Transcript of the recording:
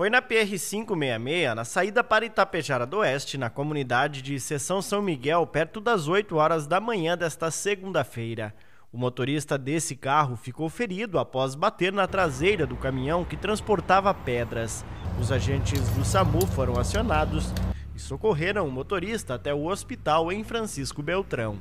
Foi na PR-566, na saída para Itapejara do Oeste, na comunidade de Seção São Miguel, perto das 8 horas da manhã desta segunda-feira. O motorista desse carro ficou ferido após bater na traseira do caminhão que transportava pedras. Os agentes do SAMU foram acionados e socorreram o motorista até o hospital em Francisco Beltrão.